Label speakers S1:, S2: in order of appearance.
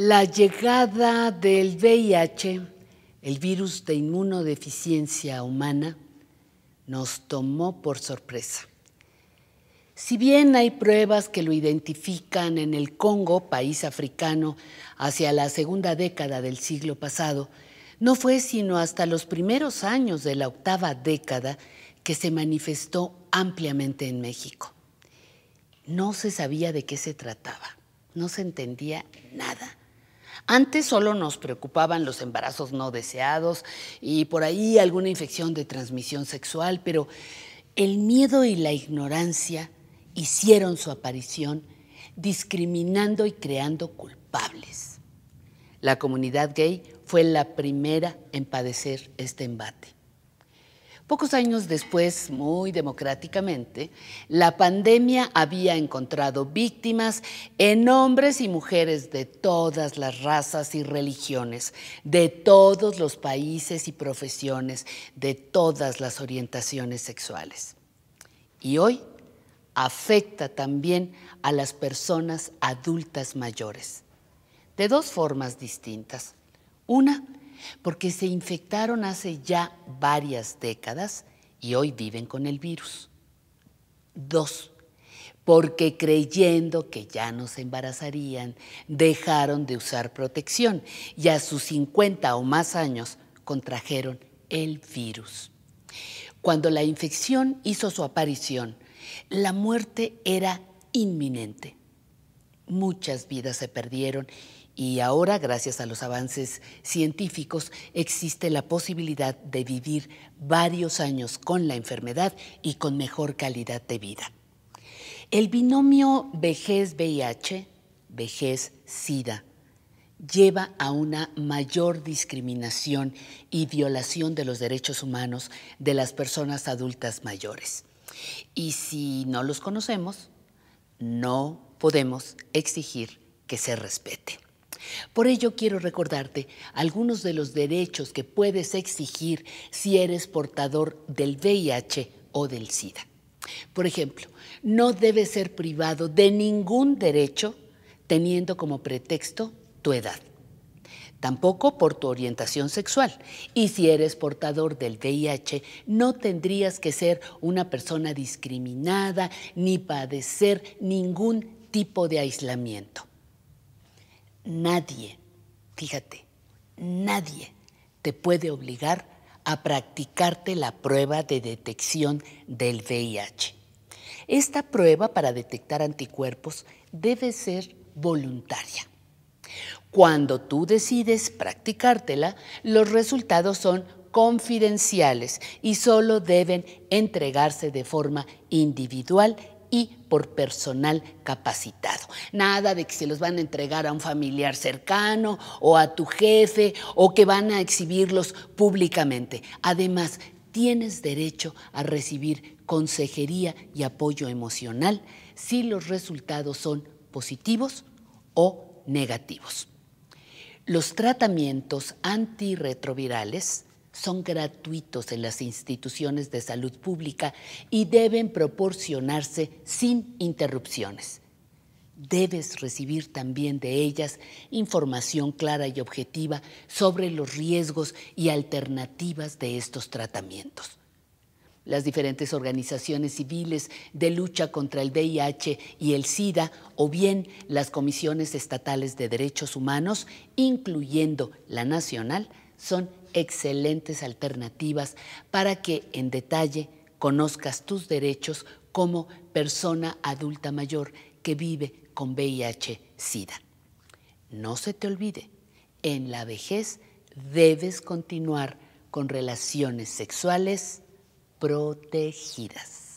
S1: La llegada del VIH, el virus de inmunodeficiencia humana, nos tomó por sorpresa. Si bien hay pruebas que lo identifican en el Congo, país africano, hacia la segunda década del siglo pasado, no fue sino hasta los primeros años de la octava década que se manifestó ampliamente en México. No se sabía de qué se trataba, no se entendía nada antes solo nos preocupaban los embarazos no deseados y por ahí alguna infección de transmisión sexual, pero el miedo y la ignorancia hicieron su aparición discriminando y creando culpables. La comunidad gay fue la primera en padecer este embate. Pocos años después, muy democráticamente, la pandemia había encontrado víctimas en hombres y mujeres de todas las razas y religiones, de todos los países y profesiones, de todas las orientaciones sexuales. Y hoy afecta también a las personas adultas mayores, de dos formas distintas. Una, porque se infectaron hace ya varias décadas y hoy viven con el virus. Dos, porque creyendo que ya no se embarazarían, dejaron de usar protección y a sus 50 o más años contrajeron el virus. Cuando la infección hizo su aparición, la muerte era inminente. Muchas vidas se perdieron y ahora, gracias a los avances científicos, existe la posibilidad de vivir varios años con la enfermedad y con mejor calidad de vida. El binomio vejez-VIH, vejez-sida, lleva a una mayor discriminación y violación de los derechos humanos de las personas adultas mayores. Y si no los conocemos, no podemos exigir que se respete. Por ello quiero recordarte algunos de los derechos que puedes exigir si eres portador del VIH o del SIDA. Por ejemplo, no debes ser privado de ningún derecho teniendo como pretexto tu edad. Tampoco por tu orientación sexual. Y si eres portador del VIH, no tendrías que ser una persona discriminada ni padecer ningún tipo de aislamiento nadie, fíjate, nadie te puede obligar a practicarte la prueba de detección del VIH. Esta prueba para detectar anticuerpos debe ser voluntaria. Cuando tú decides practicártela, los resultados son confidenciales y solo deben entregarse de forma individual y por personal capacitado. Nada de que se los van a entregar a un familiar cercano o a tu jefe o que van a exhibirlos públicamente. Además, tienes derecho a recibir consejería y apoyo emocional si los resultados son positivos o negativos. Los tratamientos antirretrovirales son gratuitos en las instituciones de salud pública y deben proporcionarse sin interrupciones. Debes recibir también de ellas información clara y objetiva sobre los riesgos y alternativas de estos tratamientos. Las diferentes organizaciones civiles de lucha contra el VIH y el SIDA o bien las comisiones estatales de derechos humanos, incluyendo la nacional, son excelentes alternativas para que en detalle conozcas tus derechos como persona adulta mayor que vive con VIH-Sida. No se te olvide, en la vejez debes continuar con relaciones sexuales protegidas.